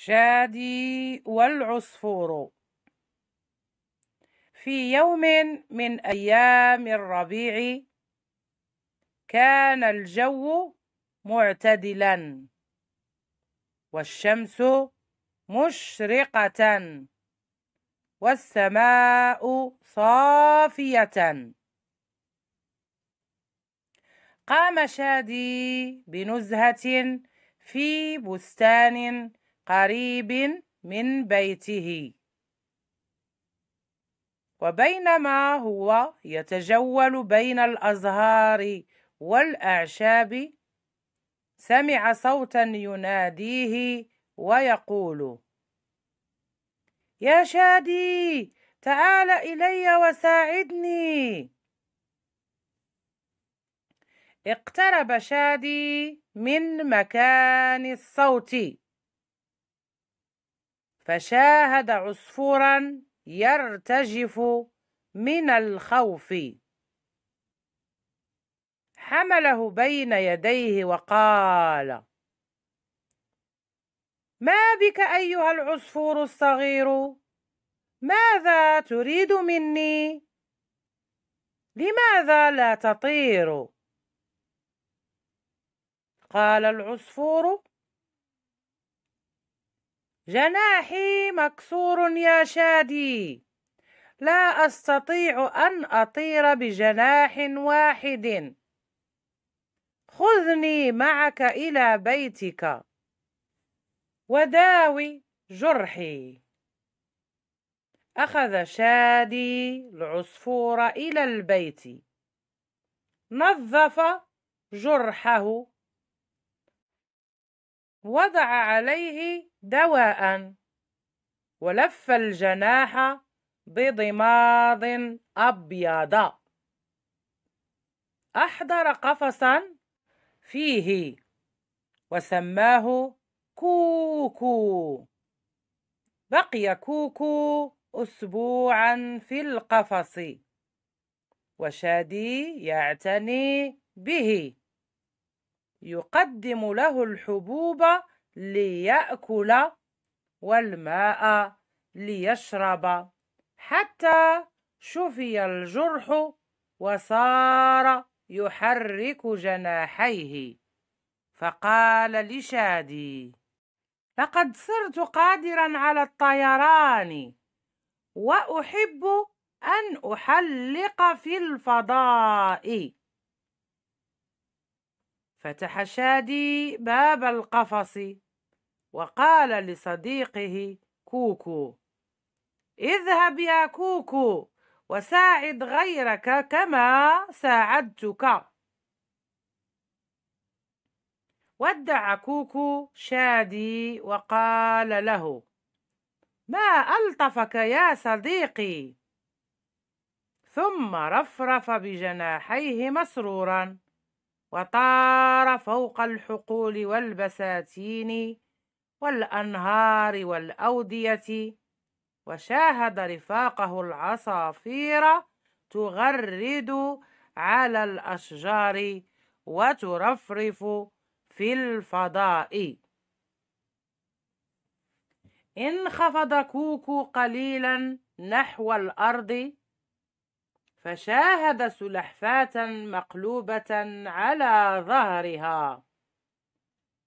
شادي والعصفور في يوم من أيام الربيع كان الجو معتدلا والشمس مشرقة والسماء صافية قام شادي بنزهة في بستان قريب من بيته وبينما هو يتجول بين الازهار والاعشاب سمع صوتا يناديه ويقول يا شادي تعال الي وساعدني اقترب شادي من مكان الصوت فشاهد عصفورا يرتجف من الخوف حمله بين يديه وقال ما بك ايها العصفور الصغير ماذا تريد مني لماذا لا تطير قال العصفور جناحي مكسور يا شادي لا أستطيع أن أطير بجناح واحد خذني معك إلى بيتك وداوي جرحي أخذ شادي العصفور إلى البيت نظف جرحه وضع عليه دواء ولف الجناح بضماض أبيض أحضر قفصا فيه وسماه كوكو بقي كوكو أسبوعا في القفص وشادي يعتني به يقدم له الحبوب ليأكل والماء ليشرب حتى شفي الجرح وصار يحرك جناحيه فقال لشادي لقد صرت قادرا على الطيران واحب ان احلق في الفضاء فتح شادي باب القفص وقال لصديقه كوكو اذهب يا كوكو وساعد غيرك كما ساعدتك ودع كوكو شادي وقال له ما ألطفك يا صديقي ثم رفرف بجناحيه مسرورا وطار فوق الحقول والبساتين والأنهار والأودية وشاهد رفاقه العصافير تغرد على الأشجار وترفرف في الفضاء انخفض كوكو قليلا نحو الأرض فشاهد سلحفاة مقلوبة على ظهرها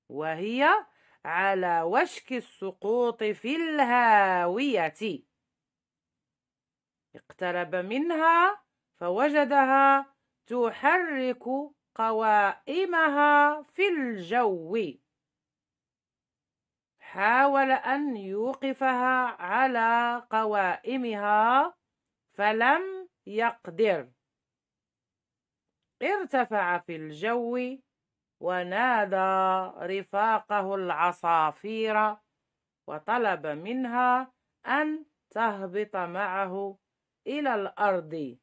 وهي على وشك السقوط في الهاوية اقترب منها فوجدها تحرك قوائمها في الجو حاول أن يوقفها على قوائمها فلم يقدر ارتفع في الجو ونادى رفاقه العصافير وطلب منها أن تهبط معه إلى الأرض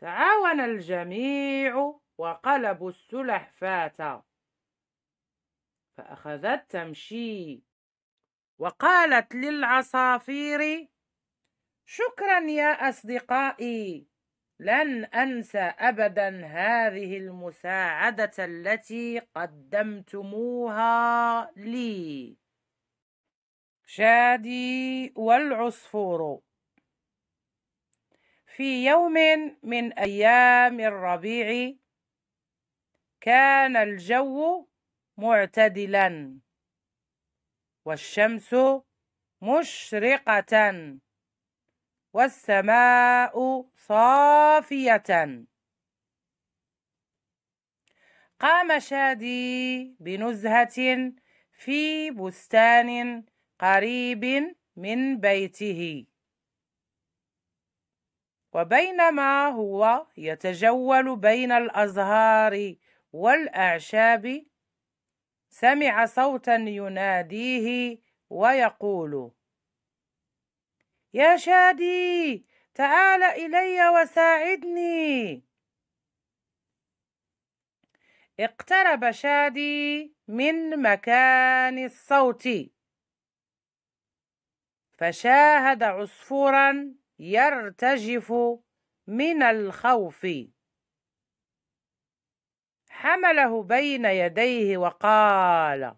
تعاون الجميع وقلبوا السلحفاة فأخذت تمشي وقالت للعصافير شكرا يا اصدقائي لن انسى ابدا هذه المساعده التي قدمتموها لي شادي والعصفور في يوم من ايام الربيع كان الجو معتدلا والشمس مشرقه والسماء صافية قام شادي بنزهة في بستان قريب من بيته وبينما هو يتجول بين الأزهار والأعشاب سمع صوتا يناديه ويقول يا شادي تعال إلي وساعدني اقترب شادي من مكان الصوت فشاهد عصفورا يرتجف من الخوف حمله بين يديه وقال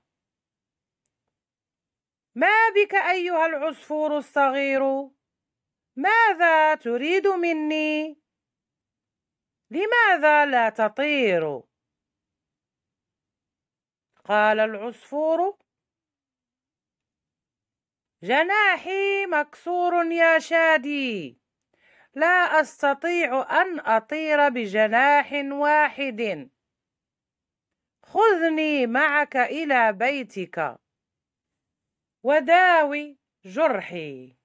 ما بك أيها العصفور الصغير؟ ماذا تريد مني؟ لماذا لا تطير؟ قال العصفور جناحي مكسور يا شادي لا أستطيع أن أطير بجناح واحد خذني معك إلى بيتك وداوي جرحي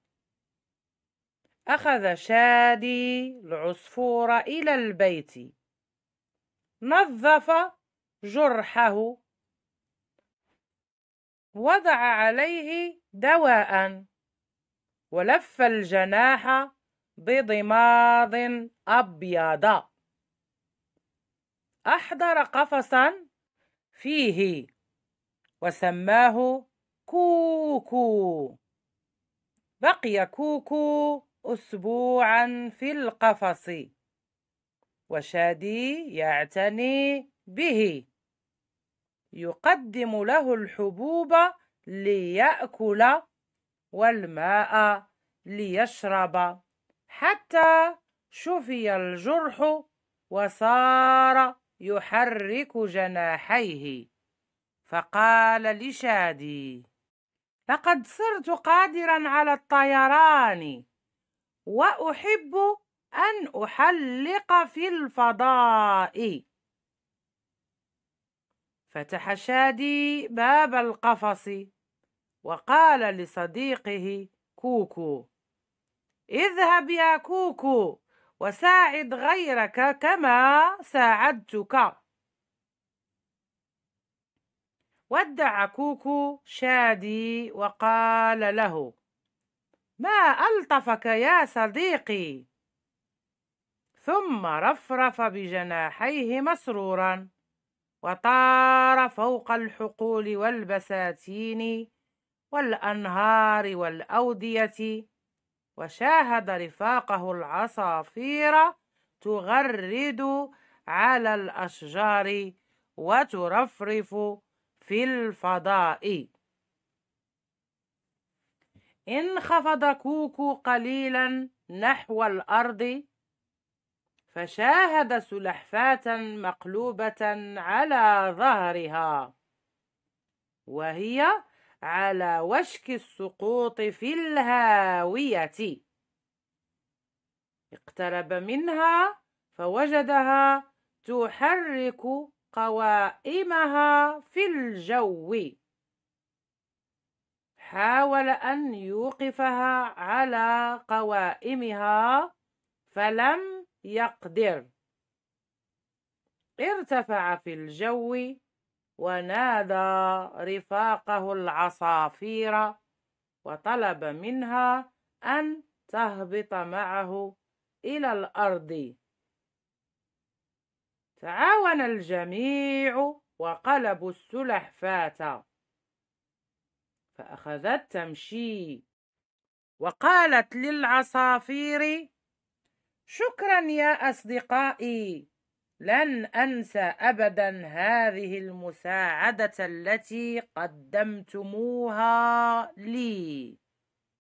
أخذ شادي العصفور إلى البيت نظف جرحه وضع عليه دواء ولف الجناح بضماض أبيض أحضر قفصا فيه وسماه كوكو بقي كوكو أسبوعا في القفص وشادي يعتني به يقدم له الحبوب ليأكل والماء ليشرب حتى شفي الجرح وصار يحرك جناحيه فقال لشادي لقد صرت قادرا على الطيران واحب ان احلق في الفضاء فتح شادي باب القفص وقال لصديقه كوكو اذهب يا كوكو وساعد غيرك كما ساعدتك ودع كوكو شادي وقال له ما ألطفك يا صديقي ثم رفرف بجناحيه مسرورا وطار فوق الحقول والبساتين والأنهار والأودية وشاهد رفاقه العصافير تغرد على الأشجار وترفرف في الفضاء انخفض كوكو قليلا نحو الأرض فشاهد سلحفاة مقلوبة على ظهرها وهي على وشك السقوط في الهاوية اقترب منها فوجدها تحرك قوائمها في الجو حاول أن يوقفها على قوائمها فلم يقدر ارتفع في الجو ونادى رفاقه العصافير وطلب منها أن تهبط معه إلى الأرض تعاون الجميع وقلبوا السلحفاة فأخذت تمشي وقالت للعصافير شكرا يا أصدقائي لن أنسى أبدا هذه المساعدة التي قدمتموها لي